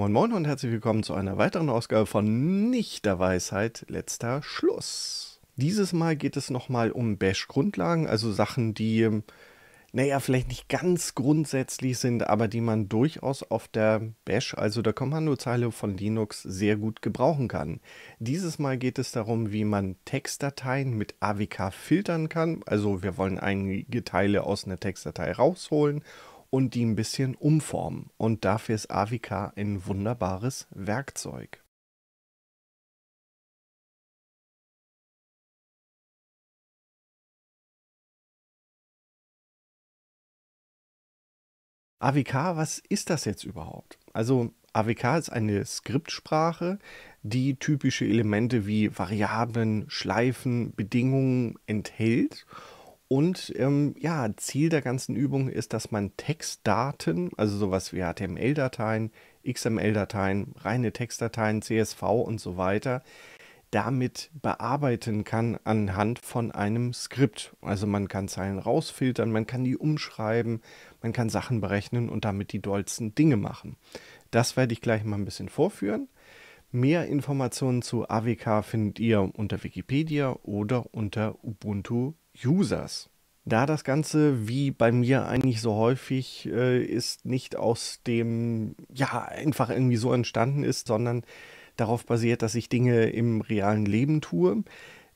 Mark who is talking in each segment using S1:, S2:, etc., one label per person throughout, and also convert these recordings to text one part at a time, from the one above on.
S1: Moin Moin und herzlich willkommen zu einer weiteren Ausgabe von Nicht der Weisheit, letzter Schluss. Dieses Mal geht es nochmal um Bash-Grundlagen, also Sachen, die, ähm, naja, vielleicht nicht ganz grundsätzlich sind, aber die man durchaus auf der Bash, also der Kommandozeile von Linux, sehr gut gebrauchen kann. Dieses Mal geht es darum, wie man Textdateien mit AWK filtern kann. Also wir wollen einige Teile aus einer Textdatei rausholen und die ein bisschen umformen. Und dafür ist AVK ein wunderbares Werkzeug. AWK, was ist das jetzt überhaupt? Also AWK ist eine Skriptsprache, die typische Elemente wie Variablen, Schleifen, Bedingungen enthält und ähm, ja, Ziel der ganzen Übung ist, dass man Textdaten, also sowas wie HTML-Dateien, XML-Dateien, reine Textdateien, CSV und so weiter, damit bearbeiten kann anhand von einem Skript. Also man kann Zeilen rausfiltern, man kann die umschreiben, man kann Sachen berechnen und damit die dollsten Dinge machen. Das werde ich gleich mal ein bisschen vorführen. Mehr Informationen zu AWK findet ihr unter Wikipedia oder unter Ubuntu Users. Da das Ganze, wie bei mir eigentlich so häufig, äh, ist nicht aus dem, ja, einfach irgendwie so entstanden ist, sondern darauf basiert, dass ich Dinge im realen Leben tue,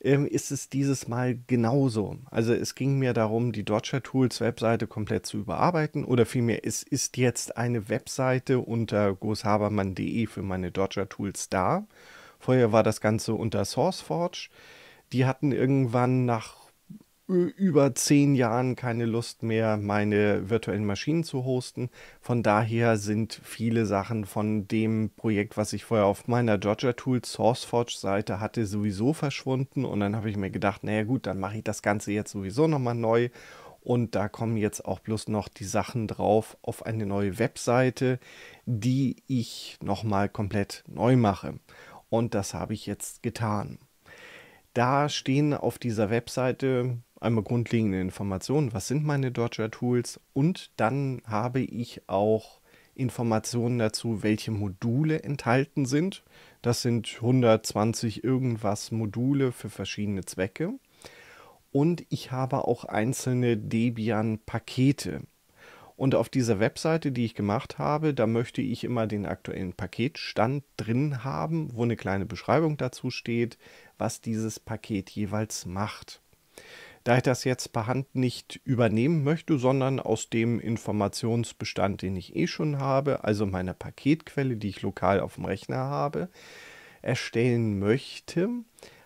S1: ähm, ist es dieses Mal genauso. Also es ging mir darum, die Dodger Tools Webseite komplett zu überarbeiten oder vielmehr, es ist jetzt eine Webseite unter großhabermann.de für meine Dodger Tools da. Vorher war das Ganze unter SourceForge. Die hatten irgendwann nach über zehn Jahren keine Lust mehr, meine virtuellen Maschinen zu hosten. Von daher sind viele Sachen von dem Projekt, was ich vorher auf meiner Georgia Tools SourceForge Seite hatte, sowieso verschwunden. Und dann habe ich mir gedacht, naja gut, dann mache ich das Ganze jetzt sowieso nochmal neu. Und da kommen jetzt auch bloß noch die Sachen drauf auf eine neue Webseite, die ich nochmal komplett neu mache. Und das habe ich jetzt getan da stehen auf dieser Webseite einmal grundlegende Informationen, was sind meine Dodger Tools und dann habe ich auch Informationen dazu, welche Module enthalten sind. Das sind 120 irgendwas Module für verschiedene Zwecke. Und ich habe auch einzelne Debian-Pakete. Und auf dieser Webseite, die ich gemacht habe, da möchte ich immer den aktuellen Paketstand drin haben, wo eine kleine Beschreibung dazu steht, was dieses Paket jeweils macht. Da ich das jetzt per Hand nicht übernehmen möchte, sondern aus dem Informationsbestand, den ich eh schon habe, also meiner Paketquelle, die ich lokal auf dem Rechner habe, erstellen möchte,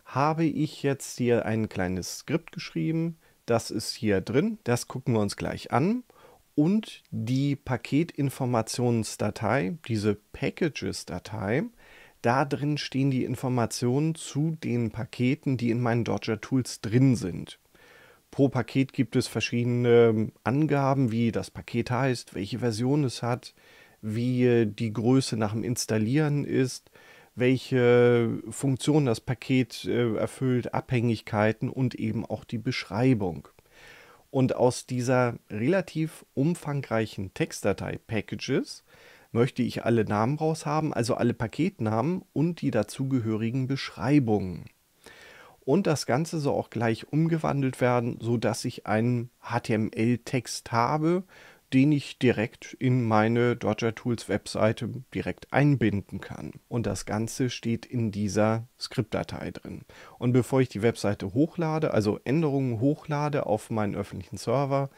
S1: habe ich jetzt hier ein kleines Skript geschrieben. Das ist hier drin. Das gucken wir uns gleich an und die Paketinformationsdatei, diese Packages-Datei. Da drin stehen die Informationen zu den Paketen, die in meinen Dodger Tools drin sind. Pro Paket gibt es verschiedene ähm, Angaben, wie das Paket heißt, welche Version es hat, wie äh, die Größe nach dem Installieren ist, welche Funktion das Paket äh, erfüllt, Abhängigkeiten und eben auch die Beschreibung. Und aus dieser relativ umfangreichen Textdatei Packages möchte ich alle Namen raushaben, also alle Paketnamen und die dazugehörigen Beschreibungen. Und das Ganze soll auch gleich umgewandelt werden, sodass ich einen HTML-Text habe, den ich direkt in meine Dodger Tools Webseite direkt einbinden kann. Und das Ganze steht in dieser Skriptdatei drin. Und bevor ich die Webseite hochlade, also Änderungen hochlade auf meinen öffentlichen Server,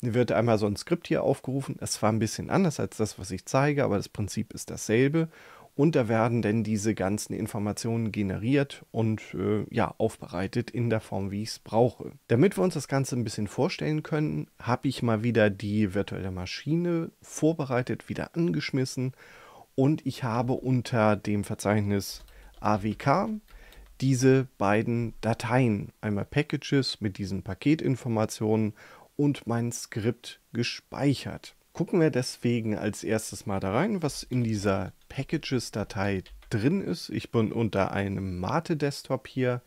S1: wird einmal so ein Skript hier aufgerufen. Es war ein bisschen anders als das, was ich zeige, aber das Prinzip ist dasselbe. Und da werden denn diese ganzen Informationen generiert und äh, ja, aufbereitet in der Form, wie ich es brauche. Damit wir uns das Ganze ein bisschen vorstellen können, habe ich mal wieder die virtuelle Maschine vorbereitet, wieder angeschmissen und ich habe unter dem Verzeichnis AWK diese beiden Dateien, einmal Packages mit diesen Paketinformationen und mein Skript gespeichert. Gucken wir deswegen als erstes mal da rein, was in dieser Packages-Datei drin ist. Ich bin unter einem Mate-Desktop hier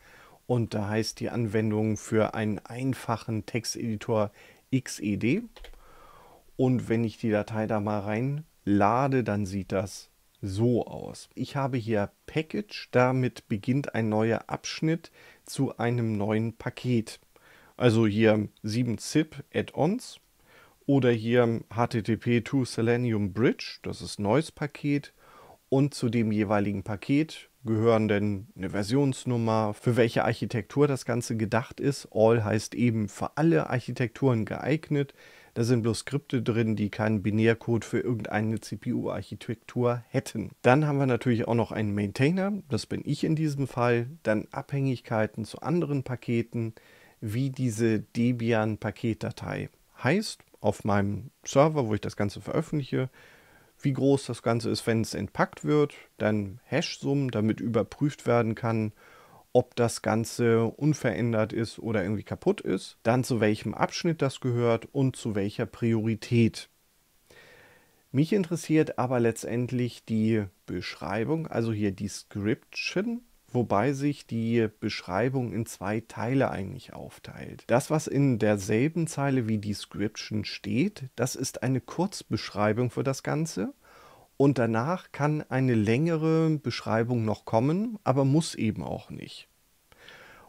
S1: und da heißt die Anwendung für einen einfachen Texteditor XED. Und wenn ich die Datei da mal reinlade, dann sieht das so aus. Ich habe hier Package, damit beginnt ein neuer Abschnitt zu einem neuen Paket. Also hier 7-Zip Add-ons oder hier HTTP to Selenium Bridge, das ist neues Paket. Und zu dem jeweiligen Paket gehören denn eine Versionsnummer, für welche Architektur das Ganze gedacht ist. All heißt eben für alle Architekturen geeignet. Da sind bloß Skripte drin, die keinen Binärcode für irgendeine CPU-Architektur hätten. Dann haben wir natürlich auch noch einen Maintainer, das bin ich in diesem Fall, dann Abhängigkeiten zu anderen Paketen, wie diese Debian-Paketdatei heißt auf meinem Server, wo ich das Ganze veröffentliche, wie groß das Ganze ist, wenn es entpackt wird, dann Hash-Summen, damit überprüft werden kann, ob das Ganze unverändert ist oder irgendwie kaputt ist, dann zu welchem Abschnitt das gehört und zu welcher Priorität. Mich interessiert aber letztendlich die Beschreibung, also hier Description, wobei sich die Beschreibung in zwei Teile eigentlich aufteilt. Das, was in derselben Zeile wie Description steht, das ist eine Kurzbeschreibung für das Ganze. Und danach kann eine längere Beschreibung noch kommen, aber muss eben auch nicht.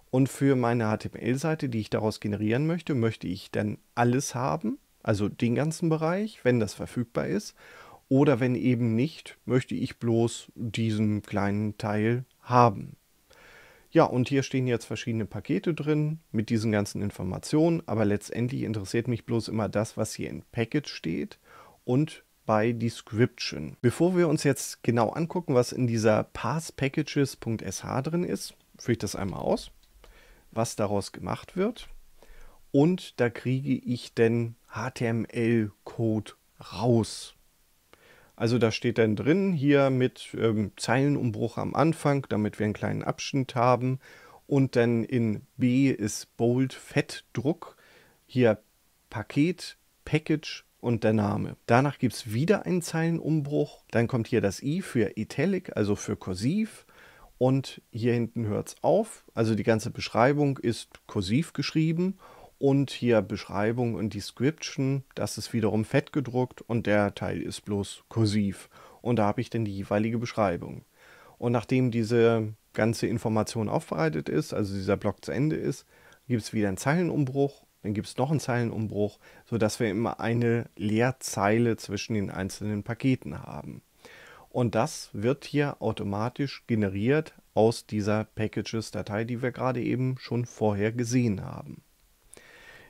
S1: Und für meine HTML-Seite, die ich daraus generieren möchte, möchte ich dann alles haben, also den ganzen Bereich, wenn das verfügbar ist. Oder wenn eben nicht, möchte ich bloß diesen kleinen Teil haben. Ja, und hier stehen jetzt verschiedene Pakete drin mit diesen ganzen Informationen, aber letztendlich interessiert mich bloß immer das, was hier in Package steht und bei Description. Bevor wir uns jetzt genau angucken, was in dieser passpackages.sh drin ist, führe ich das einmal aus, was daraus gemacht wird und da kriege ich den HTML-Code raus. Also da steht dann drin, hier mit ähm, Zeilenumbruch am Anfang, damit wir einen kleinen Abschnitt haben. Und dann in B ist Bold Fettdruck, hier Paket, Package und der Name. Danach gibt es wieder einen Zeilenumbruch. Dann kommt hier das I für Italic, also für Kursiv. Und hier hinten hört es auf. Also die ganze Beschreibung ist kursiv geschrieben. Und hier Beschreibung und Description, das ist wiederum fett gedruckt und der Teil ist bloß kursiv. Und da habe ich dann die jeweilige Beschreibung. Und nachdem diese ganze Information aufbereitet ist, also dieser Block zu Ende ist, gibt es wieder einen Zeilenumbruch, dann gibt es noch einen Zeilenumbruch, sodass wir immer eine Leerzeile zwischen den einzelnen Paketen haben. Und das wird hier automatisch generiert aus dieser Packages-Datei, die wir gerade eben schon vorher gesehen haben.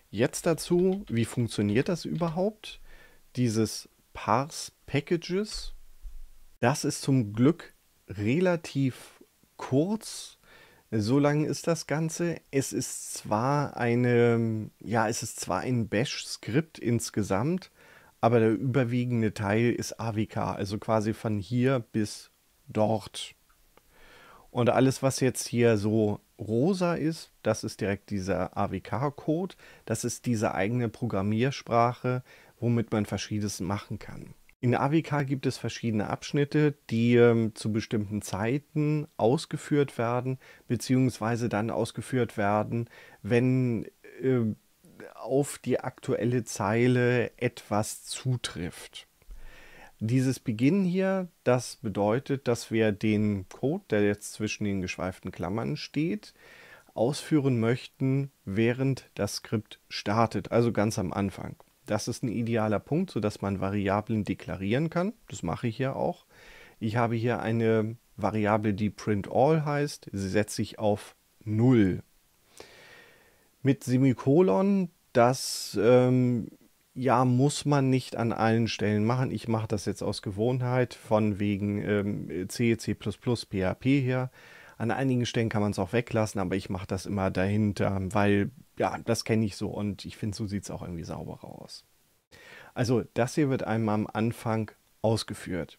S1: Jetzt dazu, wie funktioniert das überhaupt? Dieses Parse Packages, das ist zum Glück relativ kurz. So lang ist das Ganze. Es ist zwar eine, ja, es ist zwar ein Bash-Skript insgesamt, aber der überwiegende Teil ist AWK, also quasi von hier bis dort. Und alles, was jetzt hier so rosa ist, das ist direkt dieser AWK-Code, das ist diese eigene Programmiersprache, womit man verschiedenes machen kann. In AWK gibt es verschiedene Abschnitte, die ähm, zu bestimmten Zeiten ausgeführt werden, beziehungsweise dann ausgeführt werden, wenn äh, auf die aktuelle Zeile etwas zutrifft. Dieses Beginn hier, das bedeutet, dass wir den Code, der jetzt zwischen den geschweiften Klammern steht, ausführen möchten, während das Skript startet, also ganz am Anfang. Das ist ein idealer Punkt, sodass man Variablen deklarieren kann. Das mache ich ja auch. Ich habe hier eine Variable, die printAll heißt. Sie setze ich auf 0. Mit Semikolon, das ähm, ja, muss man nicht an allen Stellen machen. Ich mache das jetzt aus Gewohnheit von wegen ähm, C, C++, PHP her. An einigen Stellen kann man es auch weglassen, aber ich mache das immer dahinter, weil ja, das kenne ich so und ich finde, so sieht es auch irgendwie sauberer aus. Also das hier wird einmal am Anfang ausgeführt.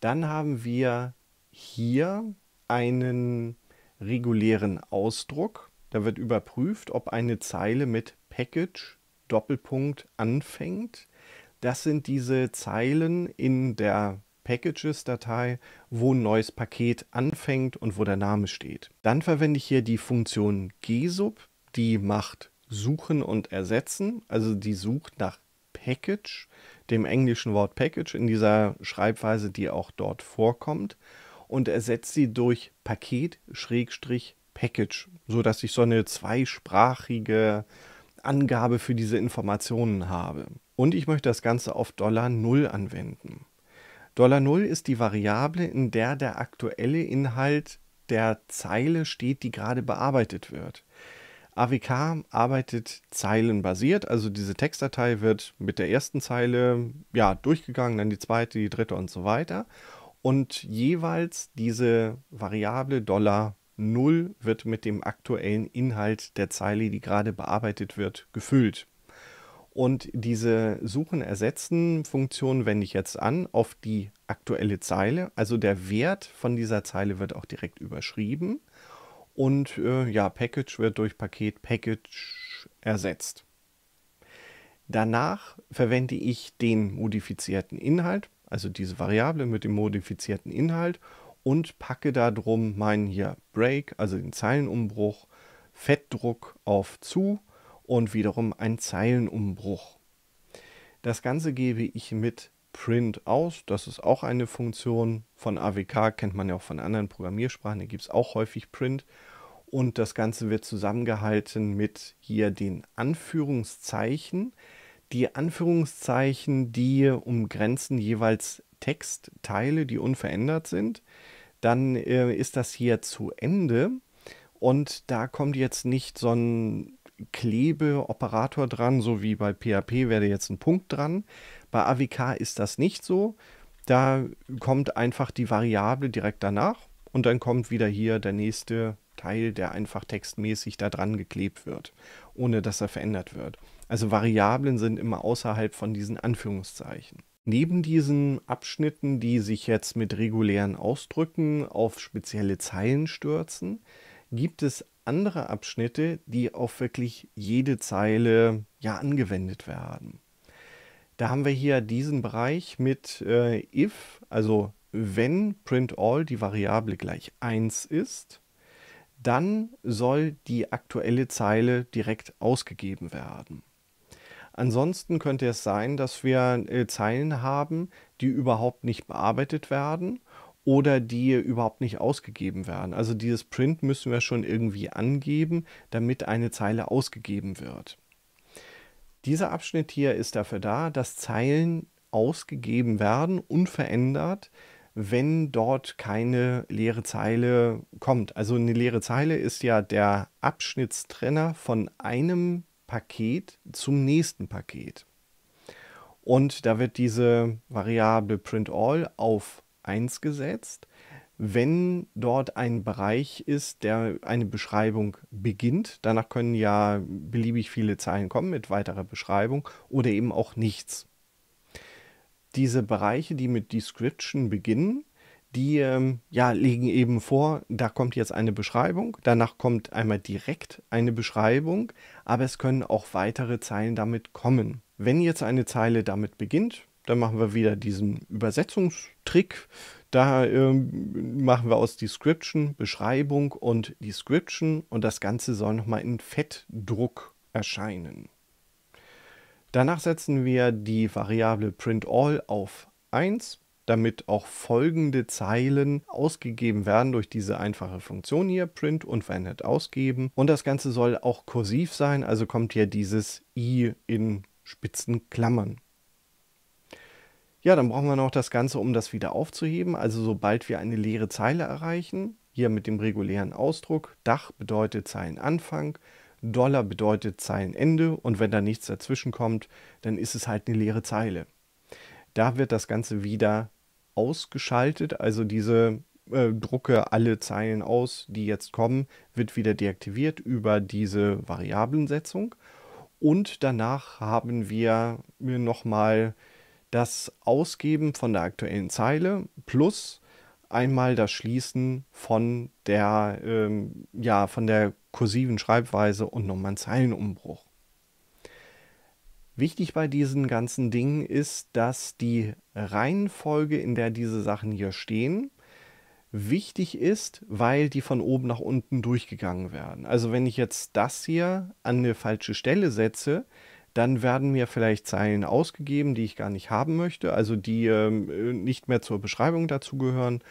S1: Dann haben wir hier einen regulären Ausdruck. Da wird überprüft, ob eine Zeile mit Package Doppelpunkt anfängt. Das sind diese Zeilen in der Packages-Datei, wo ein neues Paket anfängt und wo der Name steht. Dann verwende ich hier die Funktion gsub, die macht suchen und ersetzen, also die sucht nach Package, dem englischen Wort Package, in dieser Schreibweise, die auch dort vorkommt, und ersetzt sie durch Paket-Package, sodass ich so eine zweisprachige Angabe für diese Informationen habe. Und ich möchte das Ganze auf Dollar 0 anwenden. Dollar 0 ist die Variable, in der der aktuelle Inhalt der Zeile steht, die gerade bearbeitet wird. AWK arbeitet zeilenbasiert, also diese Textdatei wird mit der ersten Zeile ja, durchgegangen, dann die zweite, die dritte und so weiter. Und jeweils diese Variable Dollar 0 wird mit dem aktuellen Inhalt der Zeile, die gerade bearbeitet wird, gefüllt. Und diese Suchen ersetzen Funktion wende ich jetzt an auf die aktuelle Zeile. Also der Wert von dieser Zeile wird auch direkt überschrieben. Und äh, ja, Package wird durch Paket Package ersetzt. Danach verwende ich den modifizierten Inhalt, also diese Variable mit dem modifizierten Inhalt und packe da drum meinen hier Break, also den Zeilenumbruch, Fettdruck auf zu und wiederum ein Zeilenumbruch. Das Ganze gebe ich mit Print aus. Das ist auch eine Funktion von AWK, kennt man ja auch von anderen Programmiersprachen, da gibt es auch häufig Print. Und das Ganze wird zusammengehalten mit hier den Anführungszeichen. Die Anführungszeichen, die umgrenzen jeweils Textteile, die unverändert sind dann äh, ist das hier zu Ende. Und da kommt jetzt nicht so ein Klebeoperator dran, so wie bei PHP wäre jetzt ein Punkt dran. Bei AWK ist das nicht so. Da kommt einfach die Variable direkt danach und dann kommt wieder hier der nächste Teil, der einfach textmäßig da dran geklebt wird, ohne dass er verändert wird. Also Variablen sind immer außerhalb von diesen Anführungszeichen neben diesen Abschnitten, die sich jetzt mit regulären Ausdrücken auf spezielle Zeilen stürzen, gibt es andere Abschnitte, die auf wirklich jede Zeile ja angewendet werden. Da haben wir hier diesen Bereich mit äh, if, also wenn print all die Variable gleich 1 ist, dann soll die aktuelle Zeile direkt ausgegeben werden. Ansonsten könnte es sein, dass wir äh, Zeilen haben, die überhaupt nicht bearbeitet werden oder die überhaupt nicht ausgegeben werden. Also dieses Print müssen wir schon irgendwie angeben, damit eine Zeile ausgegeben wird. Dieser Abschnitt hier ist dafür da, dass Zeilen ausgegeben werden, unverändert, wenn dort keine leere Zeile kommt. Also eine leere Zeile ist ja der Abschnittstrenner von einem Paket zum nächsten Paket. Und da wird diese Variable printAll auf 1 gesetzt, wenn dort ein Bereich ist, der eine Beschreibung beginnt. Danach können ja beliebig viele Zeilen kommen mit weiterer Beschreibung oder eben auch nichts. Diese Bereiche, die mit Description beginnen, die ähm, ja, legen eben vor, da kommt jetzt eine Beschreibung, danach kommt einmal direkt eine Beschreibung, aber es können auch weitere Zeilen damit kommen. Wenn jetzt eine Zeile damit beginnt, dann machen wir wieder diesen Übersetzungstrick. Da ähm, machen wir aus Description Beschreibung und Description und das Ganze soll nochmal in Fettdruck erscheinen. Danach setzen wir die Variable printAll auf 1 damit auch folgende Zeilen ausgegeben werden durch diese einfache Funktion hier, print und verändert ausgeben. Und das Ganze soll auch kursiv sein, also kommt hier dieses i in spitzen Klammern. Ja, dann brauchen wir noch das Ganze, um das wieder aufzuheben. Also sobald wir eine leere Zeile erreichen, hier mit dem regulären Ausdruck, Dach bedeutet Zeilenanfang, Dollar bedeutet Zeilenende und wenn da nichts dazwischen kommt, dann ist es halt eine leere Zeile. Da wird das Ganze wieder ausgeschaltet. Also diese äh, drucke alle Zeilen aus, die jetzt kommen, wird wieder deaktiviert über diese Variablensetzung. Und danach haben wir nochmal das Ausgeben von der aktuellen Zeile plus einmal das Schließen von der, ähm, ja, von der kursiven Schreibweise und nochmal einen Zeilenumbruch. Wichtig bei diesen ganzen Dingen ist, dass die Reihenfolge, in der diese Sachen hier stehen, wichtig ist, weil die von oben nach unten durchgegangen werden. Also wenn ich jetzt das hier an eine falsche Stelle setze, dann werden mir vielleicht Zeilen ausgegeben, die ich gar nicht haben möchte, also die ähm, äh, nicht mehr zur Beschreibung dazugehören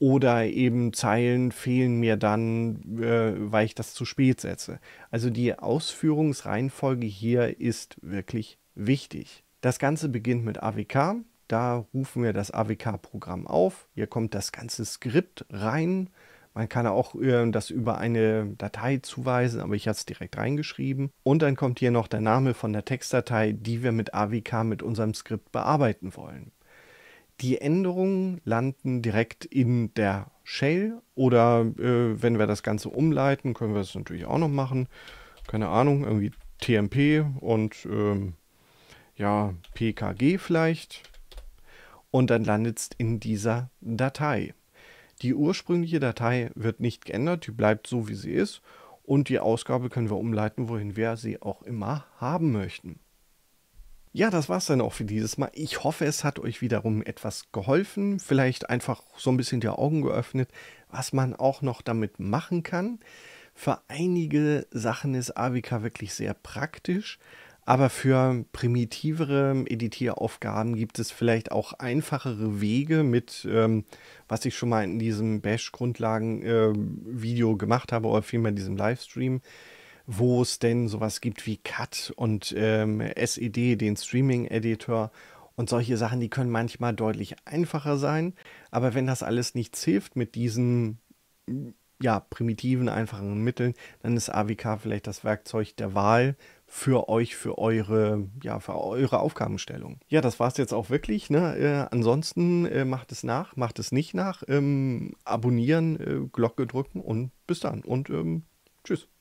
S1: oder eben Zeilen fehlen mir dann, äh, weil ich das zu spät setze. Also die Ausführungsreihenfolge hier ist wirklich wichtig. Das Ganze beginnt mit AWK. Da rufen wir das AWK-Programm auf. Hier kommt das ganze Skript rein. Man kann auch äh, das über eine Datei zuweisen, aber ich habe es direkt reingeschrieben. Und dann kommt hier noch der Name von der Textdatei, die wir mit AWK mit unserem Skript bearbeiten wollen. Die Änderungen landen direkt in der Shell oder äh, wenn wir das Ganze umleiten, können wir es natürlich auch noch machen. Keine Ahnung, irgendwie TMP und ähm, ja, PKG vielleicht. Und dann landet es in dieser Datei. Die ursprüngliche Datei wird nicht geändert, die bleibt so, wie sie ist. Und die Ausgabe können wir umleiten, wohin wir sie auch immer haben möchten. Ja, das war es dann auch für dieses Mal. Ich hoffe, es hat euch wiederum etwas geholfen. Vielleicht einfach so ein bisschen die Augen geöffnet, was man auch noch damit machen kann. Für einige Sachen ist AWK wirklich sehr praktisch. Aber für primitivere Editieraufgaben gibt es vielleicht auch einfachere Wege mit, ähm, was ich schon mal in diesem Bash-Grundlagen-Video äh, gemacht habe oder vielmehr in diesem Livestream wo es denn sowas gibt wie CAT und ähm, SED, den Streaming-Editor und solche Sachen, die können manchmal deutlich einfacher sein. Aber wenn das alles nichts hilft mit diesen ja, primitiven, einfachen Mitteln, dann ist AWK vielleicht das Werkzeug der Wahl für euch, für eure, ja, für eure Aufgabenstellung. Ja, das war es jetzt auch wirklich. Ne? Äh, ansonsten äh, macht es nach, macht es nicht nach. Ähm, abonnieren, äh, Glocke drücken und bis dann. Und ähm, tschüss.